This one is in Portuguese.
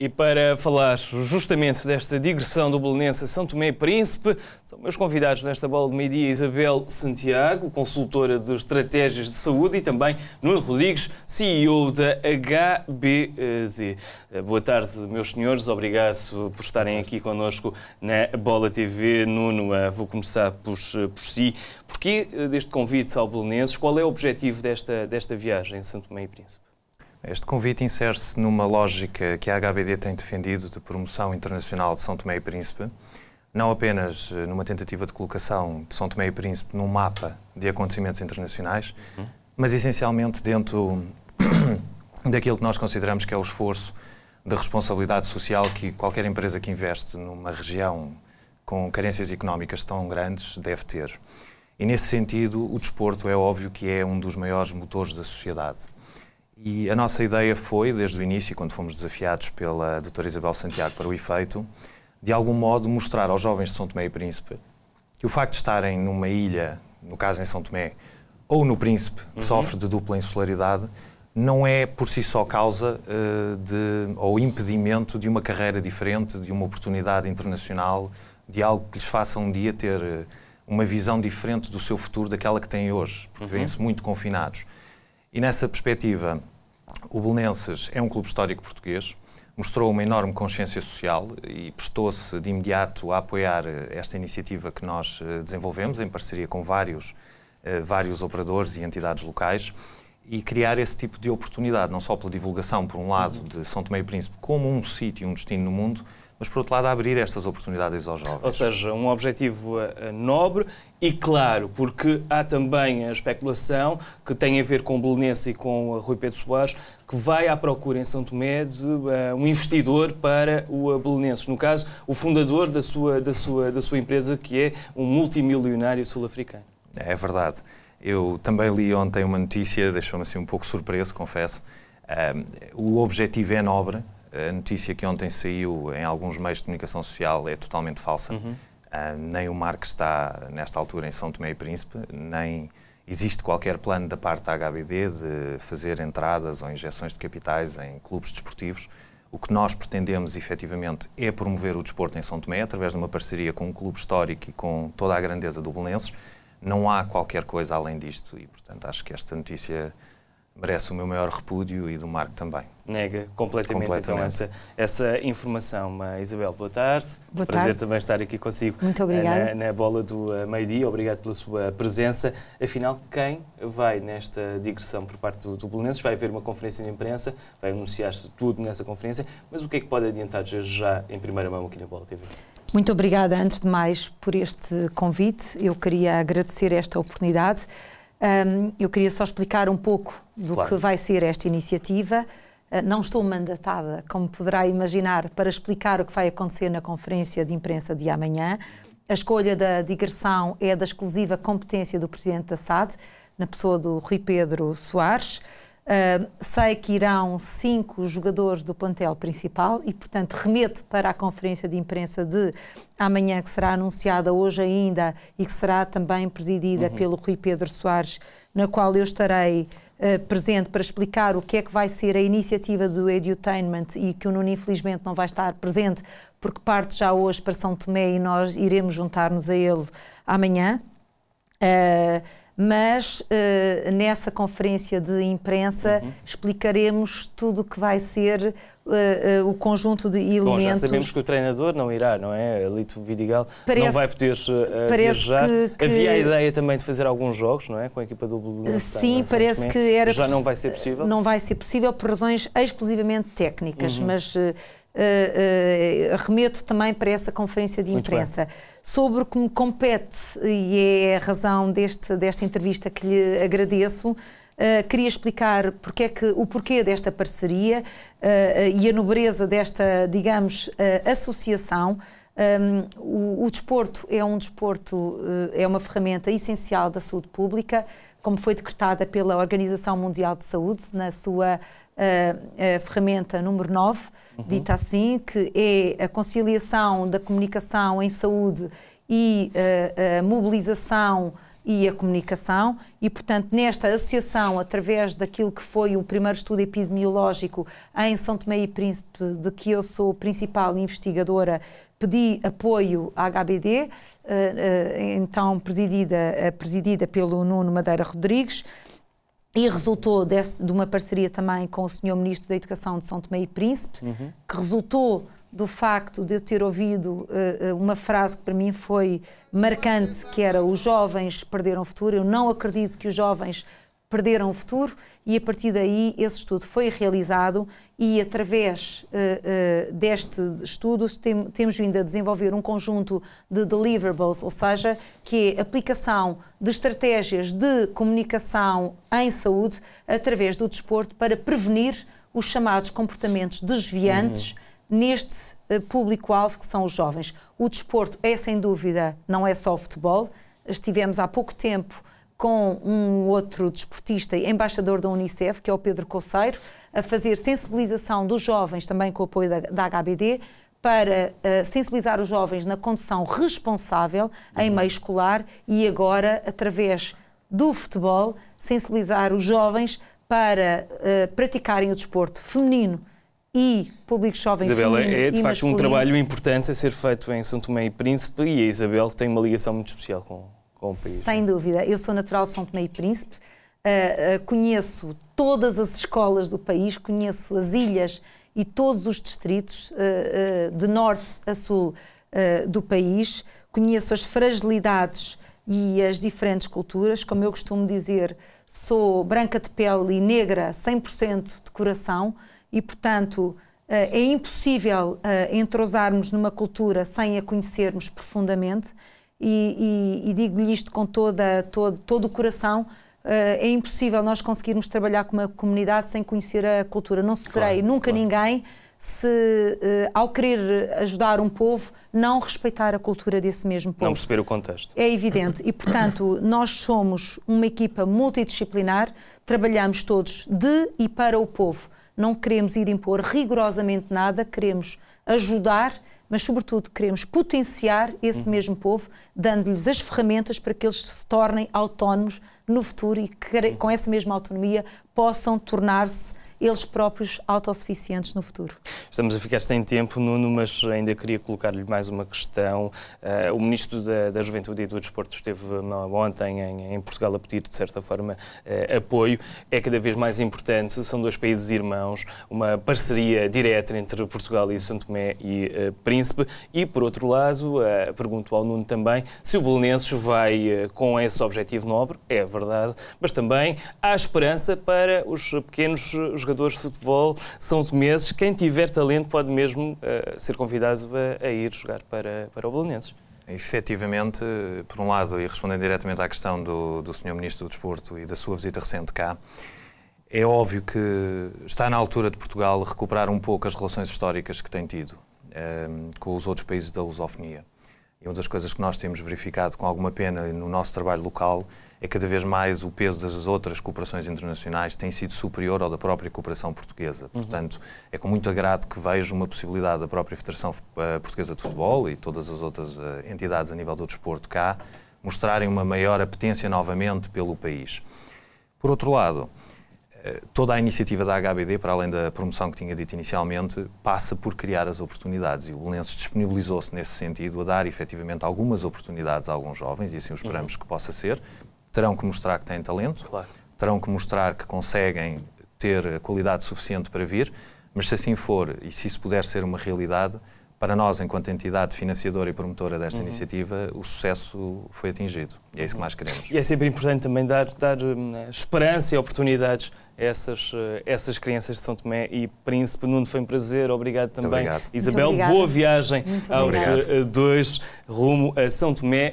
E para falar justamente desta digressão do Belenense a São Tomé e Príncipe, são meus convidados nesta bola de meio-dia Isabel Santiago, consultora de estratégias de saúde, e também Nuno Rodrigues, CEO da HBZ. Eh, boa tarde, meus senhores, obrigado por estarem aqui connosco na Bola TV. Nuno, eh, vou começar por, eh, por si. Porquê deste convite ao Belenenses? Qual é o objetivo desta, desta viagem em São Tomé e Príncipe? Este convite insere-se numa lógica que a HBD tem defendido de promoção internacional de São Tomé e Príncipe, não apenas eh, numa tentativa de colocação de São Tomé e Príncipe num mapa de acontecimentos internacionais, uhum. mas essencialmente dentro daquilo que nós consideramos que é o esforço de responsabilidade social que qualquer empresa que investe numa região com carências económicas tão grandes deve ter. E nesse sentido, o desporto é óbvio que é um dos maiores motores da sociedade. E a nossa ideia foi, desde o início, quando fomos desafiados pela doutora Isabel Santiago para o efeito, de algum modo mostrar aos jovens de São Tomé e Príncipe que o facto de estarem numa ilha, no caso em São Tomé, ou no Príncipe, que uhum. sofre de dupla insularidade, não é por si só causa uh, de, ou impedimento de uma carreira diferente, de uma oportunidade internacional, de algo que lhes faça um dia ter eh, uma visão diferente do seu futuro daquela que têm hoje, porque uhum. vêm-se muito confinados. E nessa perspectiva, o Belenenses é um clube histórico português, mostrou uma enorme consciência social e prestou-se de imediato a apoiar eh, esta iniciativa que nós eh, desenvolvemos em parceria com vários, eh, vários operadores e entidades locais e criar esse tipo de oportunidade, não só pela divulgação, por um lado, uhum. de São Tomé e Príncipe como um sítio, um destino no mundo, mas por outro lado abrir estas oportunidades aos jovens. Ou seja, um objetivo eh, eh, nobre e claro, porque há também a especulação que tem a ver com Belenense e com eh, Rui Pedro Soares, que vai à procura em São Tomé de um investidor para o Belenenses, no caso, o fundador da sua, da sua, da sua empresa, que é um multimilionário sul-africano. É verdade. Eu também li ontem uma notícia, deixou-me assim um pouco surpreso, confesso. Um, o objetivo é nobre. A notícia que ontem saiu em alguns meios de comunicação social é totalmente falsa. Uhum. nem o Marco está, nesta altura, em São Tomé e Príncipe, nem existe qualquer plano da parte da HBD de fazer entradas ou injeções de capitais em clubes desportivos. O que nós pretendemos, efetivamente, é promover o desporto em São Tomé, através de uma parceria com um clube histórico e com toda a grandeza do Belenenses não há qualquer coisa além disto e, portanto, acho que esta notícia merece o meu maior repúdio e do Marco também. Nega completamente, então, completamente. então essa, essa informação. Isabel, boa tarde. Boa Prazer tarde. também estar aqui consigo. Muito eh, obrigada. Na, na bola do eh, meio-dia, obrigado pela sua presença. Afinal, quem vai nesta digressão por parte do, do Vai haver uma conferência de imprensa, vai anunciar-se tudo nessa conferência, mas o que é que pode adiantar já em primeira mão aqui na Bola TV? Muito obrigada, antes de mais, por este convite. Eu queria agradecer esta oportunidade. Um, eu queria só explicar um pouco do claro. que vai ser esta iniciativa. Uh, não estou mandatada, como poderá imaginar, para explicar o que vai acontecer na conferência de imprensa de amanhã. A escolha da digressão é da exclusiva competência do Presidente da SAD, na pessoa do Rui Pedro Soares. Uh, sei que irão cinco jogadores do plantel principal e, portanto, remeto para a conferência de imprensa de amanhã, que será anunciada hoje ainda e que será também presidida uhum. pelo Rui Pedro Soares, na qual eu estarei uh, presente para explicar o que é que vai ser a iniciativa do Edutainment e que o Nuno, infelizmente, não vai estar presente porque parte já hoje para São Tomé e nós iremos juntar-nos a ele amanhã. Uh, mas uh, nessa conferência de imprensa uhum. explicaremos tudo o que vai ser uh, uh, o conjunto de elementos. Bom, já sabemos que o treinador não irá, não é? Lito Vidigal parece, não vai poder viajar. Que, que... Havia a ideia também de fazer alguns jogos, não é? Com a equipa do Blue Sim, parece que era... Já não vai ser possível? Não vai ser possível por razões exclusivamente técnicas, uhum. mas... Uh, uh, remeto também para essa conferência de imprensa. Sobre o que me compete, e é a razão deste, desta entrevista que lhe agradeço. Uh, queria explicar porque é que, o porquê desta parceria uh, e a nobreza desta, digamos, associação. Um, ehm, o, o, desporto é um desporto, é uma ferramenta essencial da saúde pública, como foi decretada pela Organização Mundial de Saúde na sua uh, ferramenta número 9, uhum. dita assim, que é a conciliação da comunicação em saúde e uh, a mobilização e a comunicação, e, portanto, nesta associação, através daquilo que foi o primeiro estudo epidemiológico em São Tomé e Príncipe, de que eu sou principal investigadora, pedi apoio à HBD, eh, eh, então presidida, eh, presidida pelo Nuno Madeira Rodrigues e resultou deste, de uma parceria também com o Sr. Ministro da Educação de São Tomé e Príncipe, uhum. que resultou do facto de eu ter ouvido uh, uma frase que para mim foi marcante, que era os jovens perderam o futuro. Eu não acredito que os jovens perderam o futuro e a partir daí esse estudo foi realizado e através uh, uh, deste estudo tem, temos vindo a desenvolver um conjunto de deliverables, ou seja, que é aplicação de estratégias de comunicação em saúde através do desporto para prevenir os chamados comportamentos desviantes uhum. neste uh, público-alvo que são os jovens. O desporto é sem dúvida, não é só o futebol, estivemos há pouco tempo com um outro desportista, e embaixador da Unicef, que é o Pedro Coceiro, a fazer sensibilização dos jovens, também com o apoio da, da HBD, para uh, sensibilizar os jovens na condução responsável em uhum. meio escolar e agora, através do futebol, sensibilizar os jovens para uh, praticarem o desporto feminino e público jovem Isabel, é, é de facto um trabalho importante a ser feito em São Tomé e Príncipe e a Isabel tem uma ligação muito especial com, com o país. Sem dúvida. Eu sou natural de São Tomé e Príncipe, uh, uh, conheço todas as escolas do país, conheço as ilhas e todos os distritos, uh, de norte a sul do país, conheço as fragilidades e as diferentes culturas. Como eu costumo dizer, sou branca de pele e negra 100% de coração e, portanto, é impossível entrosarmos numa cultura sem a conhecermos profundamente e, e, e digo-lhe isto com toda, todo, todo o coração, eh, é impossível nós conseguirmos trabalhar com uma comunidade sem conhecer a cultura. Não serei claro, nunca claro. ninguém se, uh, ao querer ajudar um povo, não respeitar a cultura desse mesmo povo. Não perceber o contexto. É evidente. E, portanto, nós somos uma equipa multidisciplinar, trabalhamos todos de e para o povo. Não queremos ir impor rigorosamente nada, queremos ajudar mas, sobretudo, queremos potenciar esse uhum. mesmo povo, dando-lhes as ferramentas para que eles se tornem autónomos no futuro e que, uhum. com essa mesma autonomia, possam tornar-se eles próprios autossuficientes no futuro. Estamos a ficar sem tempo, Nuno, mas ainda queria colocar-lhe mais uma questão. Uh, o Ministro da, da, Juventude e do Desporto esteve ontem em, em Portugal a pedir, de certa forma, uh, apoio. É cada vez mais importante, são dois países irmãos, uma parceria direta entre Portugal e Santo Tomé e uh, Príncipe. E, por outro lado, pergunto ao Nuno também se o Belenenses vai com esse objetivo nobre, é verdade, mas também há esperança para os pequenos jogadores de futebol são meses. Quem tiver talento pode mesmo uh, ser convidado a, a, ir jogar para, para o Belenenses. Efetivamente, por um lado, e respondendo diretamente à questão do, do Sr. Ministro do Desporto e da sua visita recente cá, é óbvio que está na altura de Portugal recuperar um pouco as relações históricas que tem tido eh, com os outros países da lusofonia. E uma das coisas que nós temos verificado com alguma pena no nosso trabalho local é cada vez mais o peso das outras cooperações internacionais tem sido superior ao da própria cooperação portuguesa. Uhum. Portanto, é com muito agrado que vejo uma possibilidade da própria Federação eh, Portuguesa de Futebol e todas as outras eh, entidades a nível do desporto cá mostrarem uma maior apetência novamente pelo país. Por outro lado, eh, toda a iniciativa da HBD, para além da promoção que tinha dito inicialmente, passa por criar as oportunidades e o Belenenses disponibilizou-se nesse sentido a dar efetivamente algumas oportunidades a alguns jovens e assim o esperamos uhum. que possa ser. Terão que mostrar que têm talento, claro. terão que mostrar que conseguem ter a qualidade suficiente para vir, mas se assim for e se isso puder ser uma realidade, para nós, enquanto entidade financiadora e promotora desta uhum. iniciativa, o sucesso foi atingido. E é isso que mais queremos. E é sempre importante também dar, dar hum, esperança e oportunidades a essas, eh, essas crianças de São Tomé e Príncipe. Nuno, foi um prazer. Obrigado também, obrigado. Isabel. Boa viagem aos eh, dois rumo a São Tomé.